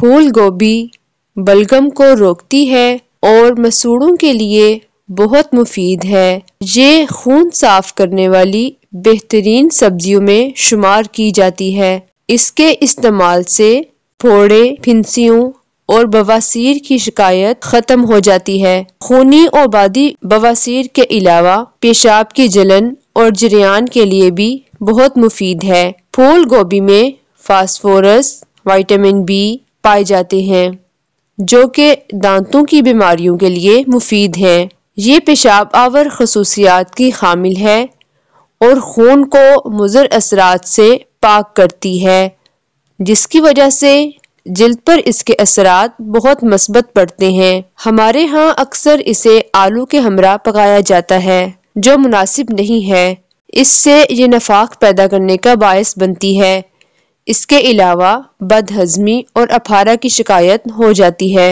फूल गोभी बलगम को रोकती है और मसूड़ों के लिए बहुत मुफीद है ये खून साफ करने वाली बेहतरीन सब्जियों में शुमार की जाती है इसके इस्तेमाल से फोड़े फिंसियों और बवासीर की शिकायत ख़त्म हो जाती है खूनी आबादी बवासीर के अलावा पेशाब की जलन और जरियान के लिए भी बहुत मुफीद है फूल गोभी में फास्फोरस वाइटामिन बी पाए जाते हैं जो कि दांतों की बीमारियों के लिए मुफीद हैं ये पेशाब आवर खसूसियात की हामिल है और खून को मुजर असरात से पाक करती है जिसकी वजह से जल्द पर इसके असरात बहुत मस्बत पड़ते हैं हमारे यहाँ अक्सर इसे आलू के हमरा पकाया जाता है जो मुनासिब नहीं है इससे ये नफाक पैदा करने का बायस बनती है इसके अलावा बदहज़मी और अफारा की शिकायत हो जाती है